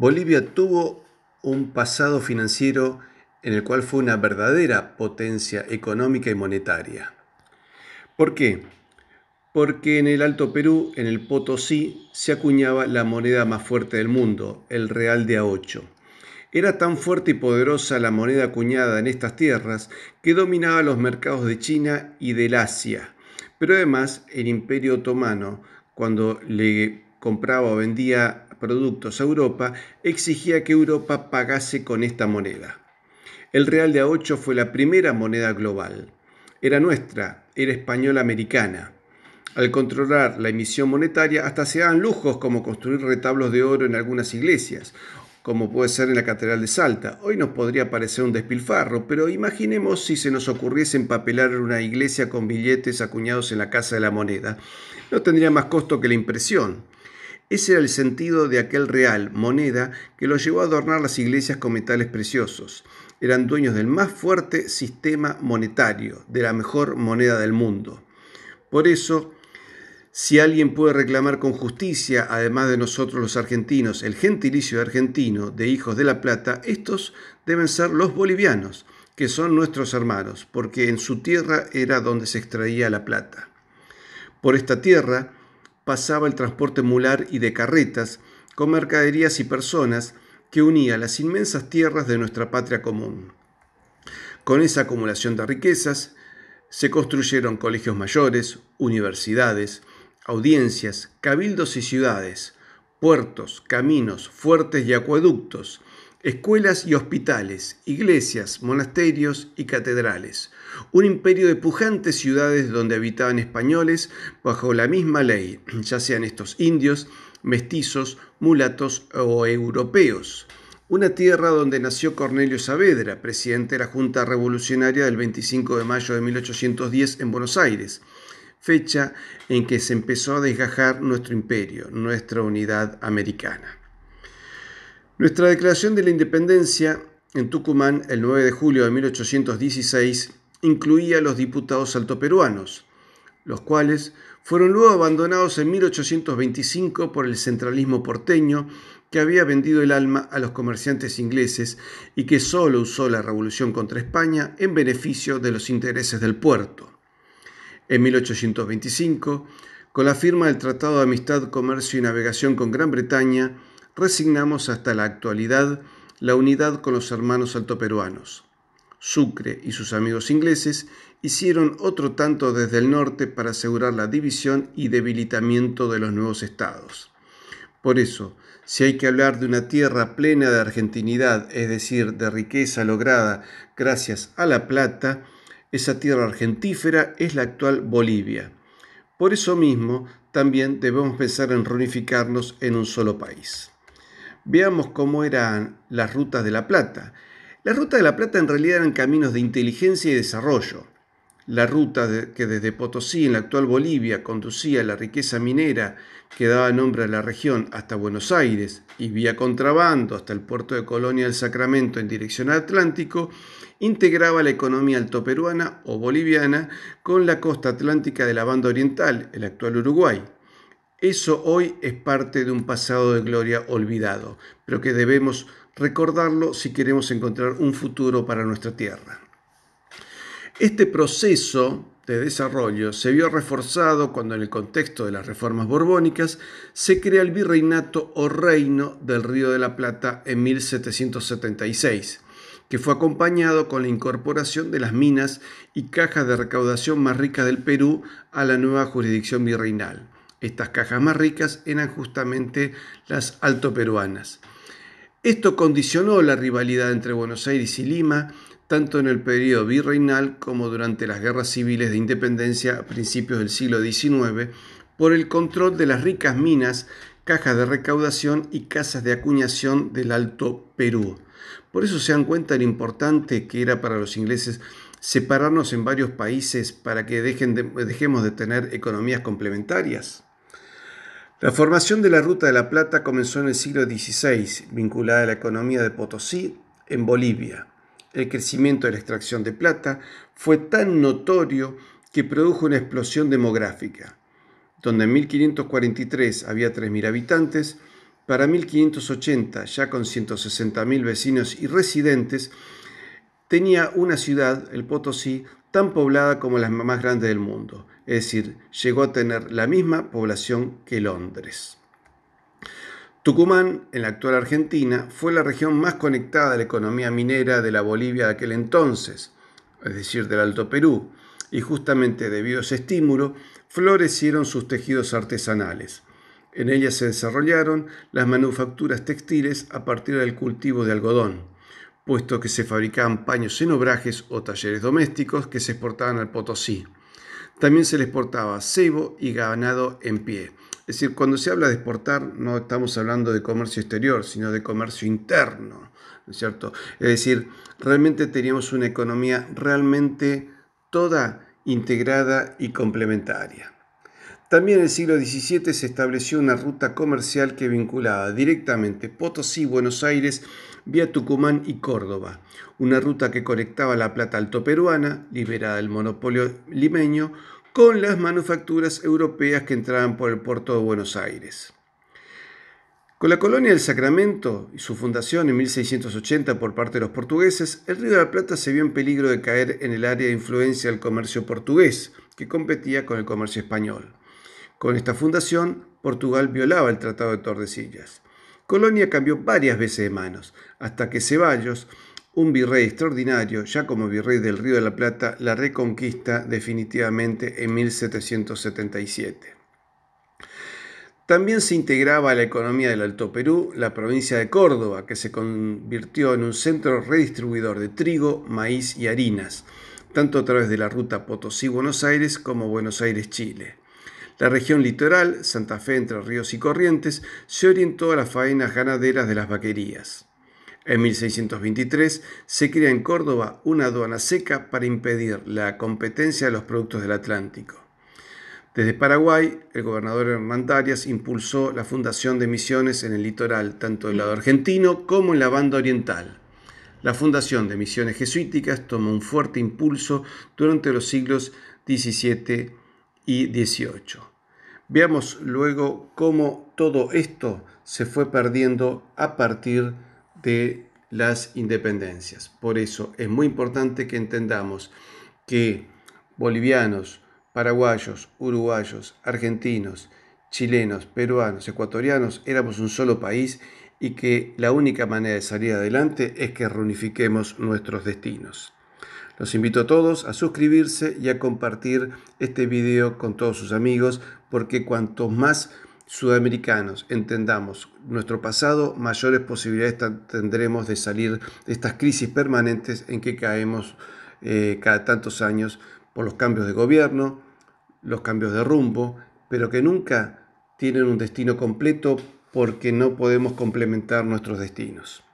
Bolivia tuvo un pasado financiero en el cual fue una verdadera potencia económica y monetaria. ¿Por qué? Porque en el Alto Perú, en el Potosí, se acuñaba la moneda más fuerte del mundo, el real de A8. Era tan fuerte y poderosa la moneda acuñada en estas tierras que dominaba los mercados de China y del Asia. Pero además el Imperio Otomano, cuando le compraba o vendía productos a Europa, exigía que Europa pagase con esta moneda. El real de A8 fue la primera moneda global. Era nuestra, era española americana. Al controlar la emisión monetaria, hasta se daban lujos como construir retablos de oro en algunas iglesias, como puede ser en la Catedral de Salta. Hoy nos podría parecer un despilfarro, pero imaginemos si se nos ocurriese empapelar una iglesia con billetes acuñados en la Casa de la Moneda. No tendría más costo que la impresión. Ese era el sentido de aquel real, moneda, que los llevó a adornar las iglesias con metales preciosos. Eran dueños del más fuerte sistema monetario, de la mejor moneda del mundo. Por eso, si alguien puede reclamar con justicia, además de nosotros los argentinos, el gentilicio argentino de Hijos de la Plata, estos deben ser los bolivianos, que son nuestros hermanos, porque en su tierra era donde se extraía la plata. Por esta tierra, pasaba el transporte mular y de carretas con mercaderías y personas que unía las inmensas tierras de nuestra patria común. Con esa acumulación de riquezas se construyeron colegios mayores, universidades, audiencias, cabildos y ciudades, puertos, caminos, fuertes y acueductos, escuelas y hospitales, iglesias, monasterios y catedrales, un imperio de pujantes ciudades donde habitaban españoles bajo la misma ley, ya sean estos indios, mestizos, mulatos o europeos. Una tierra donde nació Cornelio Saavedra, presidente de la Junta Revolucionaria del 25 de mayo de 1810 en Buenos Aires, fecha en que se empezó a desgajar nuestro imperio, nuestra unidad americana. Nuestra declaración de la independencia en Tucumán el 9 de julio de 1816 incluía a los diputados altoperuanos, los cuales fueron luego abandonados en 1825 por el centralismo porteño que había vendido el alma a los comerciantes ingleses y que solo usó la revolución contra España en beneficio de los intereses del puerto. En 1825, con la firma del Tratado de Amistad, Comercio y Navegación con Gran Bretaña, resignamos hasta la actualidad la unidad con los hermanos altoperuanos. Sucre y sus amigos ingleses hicieron otro tanto desde el norte para asegurar la división y debilitamiento de los nuevos estados. Por eso, si hay que hablar de una tierra plena de argentinidad, es decir, de riqueza lograda gracias a la plata, esa tierra argentífera es la actual Bolivia. Por eso mismo, también debemos pensar en reunificarnos en un solo país. Veamos cómo eran las rutas de la Plata. Las rutas de la Plata en realidad eran caminos de inteligencia y desarrollo. La ruta que desde Potosí, en la actual Bolivia, conducía la riqueza minera que daba nombre a la región hasta Buenos Aires y vía contrabando hasta el puerto de Colonia del Sacramento en dirección al Atlántico, integraba la economía altoperuana o boliviana con la costa atlántica de la banda oriental, el actual Uruguay, eso hoy es parte de un pasado de gloria olvidado, pero que debemos recordarlo si queremos encontrar un futuro para nuestra tierra. Este proceso de desarrollo se vio reforzado cuando en el contexto de las reformas borbónicas se crea el virreinato o reino del Río de la Plata en 1776, que fue acompañado con la incorporación de las minas y cajas de recaudación más ricas del Perú a la nueva jurisdicción virreinal. Estas cajas más ricas eran justamente las alto peruanas. Esto condicionó la rivalidad entre Buenos Aires y Lima, tanto en el periodo virreinal como durante las guerras civiles de independencia a principios del siglo XIX, por el control de las ricas minas, cajas de recaudación y casas de acuñación del Alto Perú. Por eso se dan cuenta lo importante que era para los ingleses separarnos en varios países para que dejemos de tener economías complementarias. La formación de la Ruta de la Plata comenzó en el siglo XVI, vinculada a la economía de Potosí en Bolivia. El crecimiento de la extracción de plata fue tan notorio que produjo una explosión demográfica, donde en 1543 había 3.000 habitantes, para 1580, ya con 160.000 vecinos y residentes, tenía una ciudad, el Potosí, tan poblada como la más grande del mundo es decir, llegó a tener la misma población que Londres. Tucumán, en la actual Argentina, fue la región más conectada a la economía minera de la Bolivia de aquel entonces, es decir, del Alto Perú, y justamente debido a ese estímulo florecieron sus tejidos artesanales. En ella se desarrollaron las manufacturas textiles a partir del cultivo de algodón, puesto que se fabricaban paños en obrajes o talleres domésticos que se exportaban al Potosí. También se le exportaba cebo y ganado en pie. Es decir, cuando se habla de exportar, no estamos hablando de comercio exterior, sino de comercio interno, es cierto? Es decir, realmente teníamos una economía realmente toda integrada y complementaria. También en el siglo XVII se estableció una ruta comercial que vinculaba directamente Potosí, Buenos Aires vía Tucumán y Córdoba, una ruta que conectaba la plata alto peruana, liberada del monopolio limeño, con las manufacturas europeas que entraban por el puerto de Buenos Aires. Con la colonia del Sacramento y su fundación en 1680 por parte de los portugueses, el Río de la Plata se vio en peligro de caer en el área de influencia del comercio portugués, que competía con el comercio español. Con esta fundación, Portugal violaba el Tratado de Tordesillas. Colonia cambió varias veces de manos, hasta que Ceballos, un virrey extraordinario, ya como virrey del Río de la Plata, la reconquista definitivamente en 1777. También se integraba a la economía del Alto Perú la provincia de Córdoba, que se convirtió en un centro redistribuidor de trigo, maíz y harinas, tanto a través de la ruta Potosí-Buenos Aires como Buenos Aires-Chile. La región litoral, Santa Fe, Entre Ríos y Corrientes, se orientó a las faenas ganaderas de las vaquerías. En 1623 se crea en Córdoba una aduana seca para impedir la competencia de los productos del Atlántico. Desde Paraguay, el gobernador Hernán Darias impulsó la fundación de misiones en el litoral, tanto del lado argentino como en la banda oriental. La fundación de misiones jesuíticas tomó un fuerte impulso durante los siglos XVII y XVIII. Veamos luego cómo todo esto se fue perdiendo a partir de las independencias. Por eso es muy importante que entendamos que bolivianos, paraguayos, uruguayos, argentinos, chilenos, peruanos, ecuatorianos, éramos un solo país y que la única manera de salir adelante es que reunifiquemos nuestros destinos. Los invito a todos a suscribirse y a compartir este video con todos sus amigos porque cuanto más sudamericanos entendamos nuestro pasado, mayores posibilidades tendremos de salir de estas crisis permanentes en que caemos eh, cada tantos años por los cambios de gobierno, los cambios de rumbo, pero que nunca tienen un destino completo porque no podemos complementar nuestros destinos.